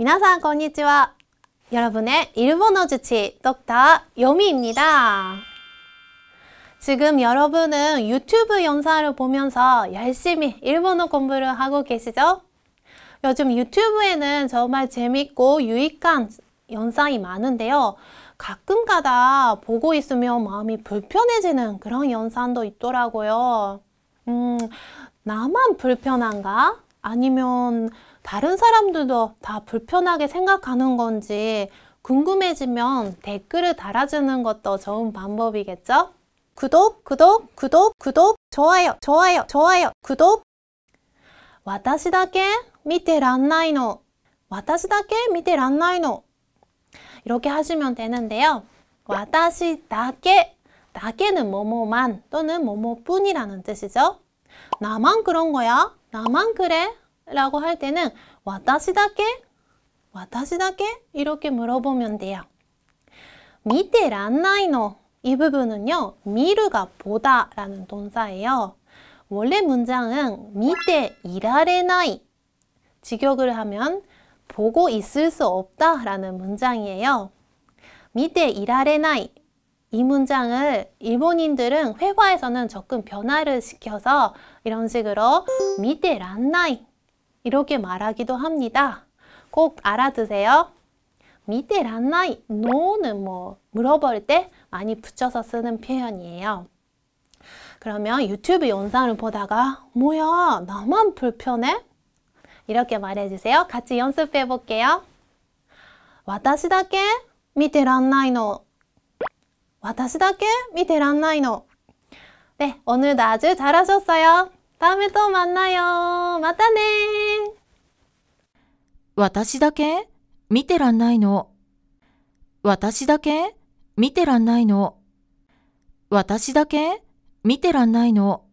皆さんこんにちは. 여러분의 일본어 주치 똑다 요미입니다. 지금 여러분은 유튜브 영상을 보면서 열심히 일본어 공부를 하고 계시죠? 요즘 유튜브에는 정말 재밌고 유익한 영상이 많은데요. 가끔가다 보고 있으면 마음이 불편해지는 그런 영상도 있더라고요. 음, 나만 불편한가? 아니면 다른 사람들도 다 불편하게 생각하는 건지 궁금해지면 댓글을 달아주는 것도 좋은 방법이겠죠? 구독, 구독, 구독, 구독, 좋아요, 좋아요, 좋아요, 구독. 私だけ見てらんないの.私だけ見てらんないの. 이렇게 하시면 되는데요. 私だけ, だけ는 뭐뭐만 또는 뭐뭐뿐이라는 뜻이죠. 나만 그런 거야? 나만 그래? 라고 할 때는 와다시다게? 와다시다게? 이렇게 물어보면 돼요. 미테란나이노 이 부분은요. 미르가 보다라는 동사예요. 원래 문장은 미테 이라레나이 직역을 하면 보고 있을 수 없다라는 문장이에요. 미테 이라레나이 이 문장을 일본인들은 회화에서는 조금 변화를 시켜서 이런 식으로 미테 란나이 이렇게 말하기도 합니다. 꼭 알아두세요. 미테 란나이 노는 뭐 물어볼 때 많이 붙여서 쓰는 표현이에요. 그러면 유튜브 영상을 보다가 뭐야 나만 불편해? 이렇게 말해주세요. 같이 연습해 볼게요. 私だけ見てらんないの私だけ見てらんないの。네오늘도아주잘하셨어요다음에또만나요맞다네私だけ見てらんないの。私だけ見てらんないの。私だけ見てらんないの。